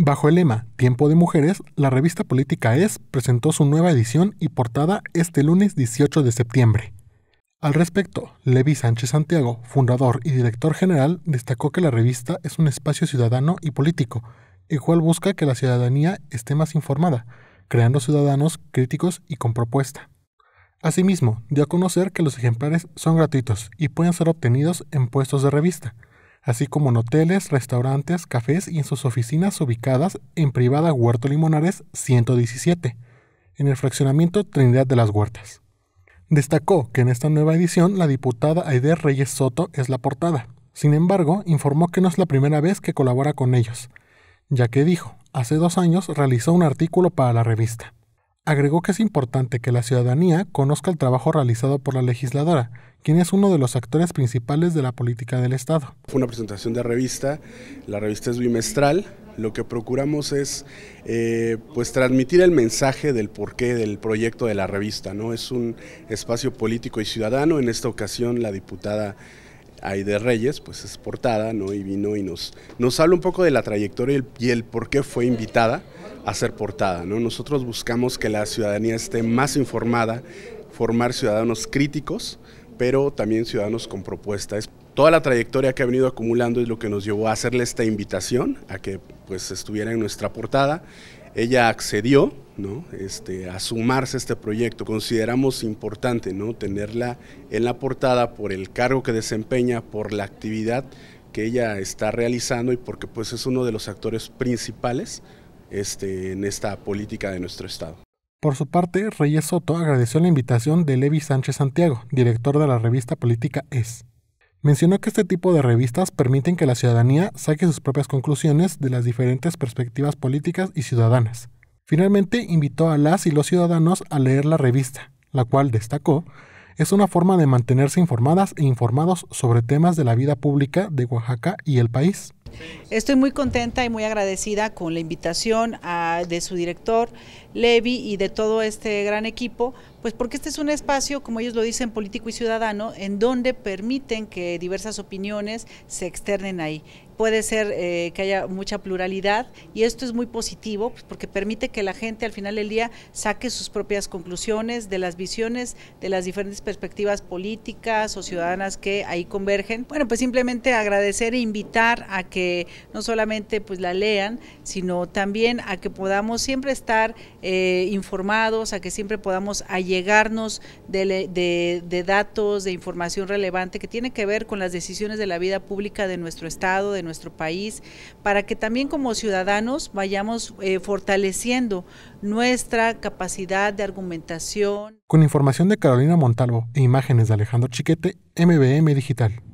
Bajo el lema Tiempo de Mujeres, la revista política Es presentó su nueva edición y portada este lunes 18 de septiembre. Al respecto, Levi Sánchez Santiago, fundador y director general, destacó que la revista es un espacio ciudadano y político, el cual busca que la ciudadanía esté más informada, creando ciudadanos críticos y con propuesta. Asimismo, dio a conocer que los ejemplares son gratuitos y pueden ser obtenidos en puestos de revista así como en hoteles, restaurantes, cafés y en sus oficinas ubicadas en Privada Huerto Limonares 117, en el fraccionamiento Trinidad de las Huertas. Destacó que en esta nueva edición la diputada Aide Reyes Soto es la portada. Sin embargo, informó que no es la primera vez que colabora con ellos, ya que dijo, hace dos años realizó un artículo para la revista. Agregó que es importante que la ciudadanía conozca el trabajo realizado por la legisladora, quien es uno de los actores principales de la política del Estado. Fue una presentación de revista, la revista es bimestral, lo que procuramos es eh, pues transmitir el mensaje del porqué del proyecto de la revista, ¿no? Es un espacio político y ciudadano, en esta ocasión la diputada de Reyes, pues es portada, ¿no? Y vino y nos, nos habla un poco de la trayectoria y el, por qué fue invitada a ser portada, ¿no? Nosotros buscamos que la ciudadanía esté más informada, formar ciudadanos críticos, pero también ciudadanos con propuestas. Toda la trayectoria que ha venido acumulando es lo que nos llevó a hacerle esta invitación, a que pues estuviera en nuestra portada. Ella accedió, este, a sumarse a este proyecto. Consideramos importante tenerla en la portada por el cargo que desempeña, por la actividad que ella está realizando y porque pues, es uno de los actores principales este, en esta política de nuestro Estado. Por su parte, Reyes Soto agradeció la invitación de Levi Sánchez Santiago, director de la revista política Es. Mencionó que este tipo de revistas permiten que la ciudadanía saque sus propias conclusiones de las diferentes perspectivas políticas y ciudadanas, Finalmente invitó a las y los ciudadanos a leer la revista, la cual destacó es una forma de mantenerse informadas e informados sobre temas de la vida pública de Oaxaca y el país. Estoy muy contenta y muy agradecida con la invitación de su director, Levi, y de todo este gran equipo, pues porque este es un espacio, como ellos lo dicen, político y ciudadano, en donde permiten que diversas opiniones se externen ahí puede ser eh, que haya mucha pluralidad y esto es muy positivo pues, porque permite que la gente al final del día saque sus propias conclusiones de las visiones, de las diferentes perspectivas políticas o ciudadanas que ahí convergen. Bueno, pues simplemente agradecer e invitar a que no solamente pues la lean, sino también a que podamos siempre estar eh, informados, a que siempre podamos allegarnos de, de datos, de información relevante que tiene que ver con las decisiones de la vida pública de nuestro Estado, de nuestro país, para que también como ciudadanos vayamos eh, fortaleciendo nuestra capacidad de argumentación. Con información de Carolina Montalvo e imágenes de Alejandro Chiquete, MBM Digital.